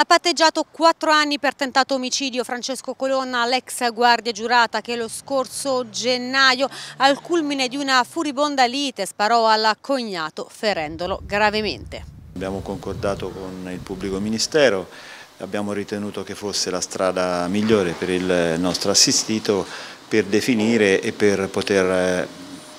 Ha patteggiato quattro anni per tentato omicidio Francesco Colonna, l'ex guardia giurata che lo scorso gennaio al culmine di una furibonda lite sparò al cognato ferendolo gravemente. Abbiamo concordato con il pubblico ministero, abbiamo ritenuto che fosse la strada migliore per il nostro assistito per definire e per poter eh,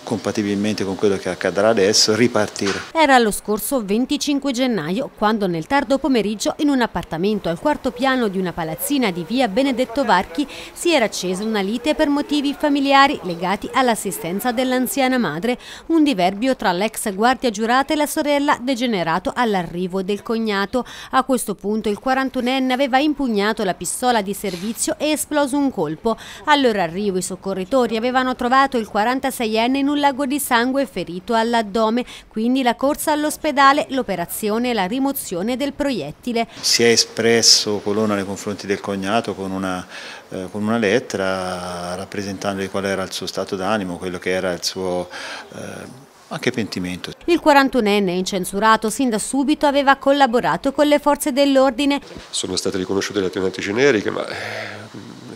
compatibilmente con quello che accadrà adesso, ripartire. Era lo scorso 25 gennaio quando nel tardo pomeriggio in un appartamento al quarto piano di una palazzina di via Benedetto Varchi si era accesa una lite per motivi familiari legati all'assistenza dell'anziana madre, un diverbio tra l'ex guardia giurata e la sorella degenerato all'arrivo del cognato. A questo punto il 41enne aveva impugnato la pistola di servizio e esploso un colpo. Allora arrivo i soccorritori avevano trovato il 46enne in un lago di sangue ferito all'addome, quindi la corsa all'ospedale, l'operazione e la rimozione del proiettile. Si è espresso Colonna nei confronti del cognato con una, eh, con una lettera rappresentando qual era il suo stato d'animo, quello che era il suo... Eh, anche pentimento. Il 41enne incensurato sin da subito aveva collaborato con le forze dell'ordine. Sono state riconosciute le attenuanti generiche ma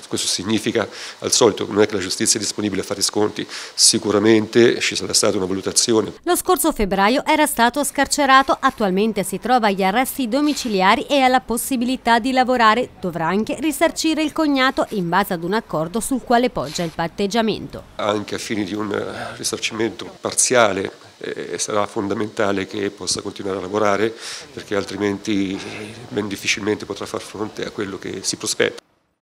questo significa, al solito, non è che la giustizia è disponibile a fare sconti, sicuramente ci sarà stata una valutazione. Lo scorso febbraio era stato scarcerato, attualmente si trova agli arresti domiciliari e alla possibilità di lavorare. Dovrà anche risarcire il cognato in base ad un accordo sul quale poggia il patteggiamento. Anche a fini di un risarcimento parziale eh, sarà fondamentale che possa continuare a lavorare perché altrimenti ben difficilmente potrà far fronte a quello che si prospetta.